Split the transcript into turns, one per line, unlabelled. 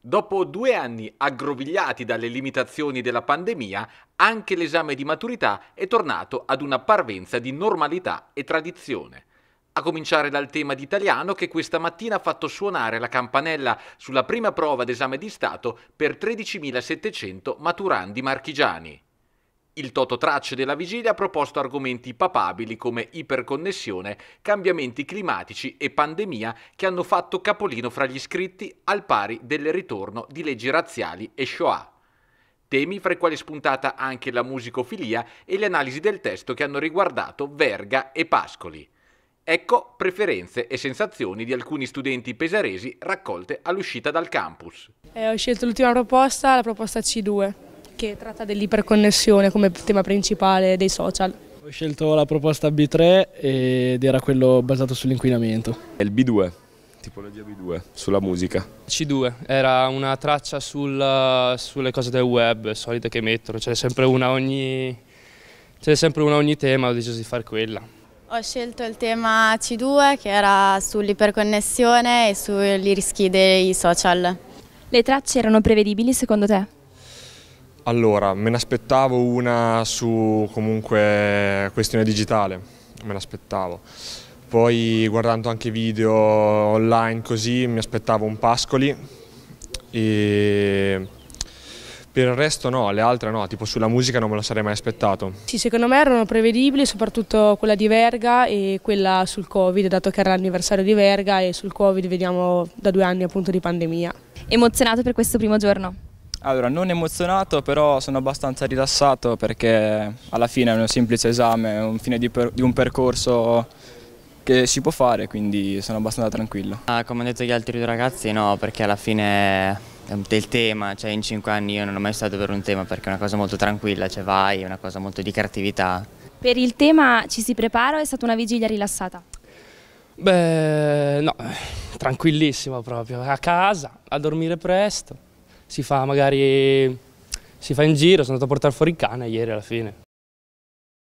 Dopo due anni aggrovigliati dalle limitazioni della pandemia, anche l'esame di maturità è tornato ad una parvenza di normalità e tradizione. A cominciare dal tema di italiano che questa mattina ha fatto suonare la campanella sulla prima prova d'esame di Stato per 13.700 maturandi marchigiani. Il Tototracce della vigilia ha proposto argomenti papabili come iperconnessione, cambiamenti climatici e pandemia che hanno fatto capolino fra gli iscritti al pari del ritorno di leggi razziali e Shoah. Temi fra i quali è spuntata anche la musicofilia e le analisi del testo che hanno riguardato Verga e Pascoli. Ecco preferenze e sensazioni di alcuni studenti pesaresi raccolte all'uscita dal campus.
Eh, ho scelto l'ultima proposta, la proposta C2 che tratta dell'iperconnessione come tema principale dei social.
Ho scelto la proposta B3 ed era
quello basato sull'inquinamento. È il B2, tipologia B2, sulla musica. C2, era una traccia sul, sulle cose del web solite che mettono, c'è sempre una ogni, sempre una ogni tema, ho deciso di fare quella.
Ho scelto il tema C2 che era sull'iperconnessione e sui rischi dei social. Le tracce erano prevedibili secondo te?
Allora, me ne aspettavo una su comunque questione digitale, me l'aspettavo. Poi guardando anche video online così mi aspettavo un Pascoli e per il resto no, le altre no, tipo sulla musica non me lo sarei mai aspettato.
Sì, secondo me erano prevedibili, soprattutto quella di Verga e quella sul Covid, dato che era l'anniversario di Verga e sul Covid vediamo da due anni appunto di pandemia. Emozionato per questo primo giorno?
Allora, non emozionato, però sono abbastanza rilassato perché alla fine è un semplice esame, è un fine di, per, di, un percorso che si può fare, quindi sono abbastanza tranquillo. Ah, come hanno detto gli altri due ragazzi, no, perché alla fine è del tema, cioè in cinque anni io non ho mai stato per un tema perché è una cosa molto tranquilla, cioè vai, è una cosa molto di creatività.
Per il tema ci si prepara o è stata una vigilia rilassata?
Beh, no, tranquillissimo proprio, a casa, a dormire presto si fa magari si fa in giro, sono andato a portare fuori il cane ieri alla fine.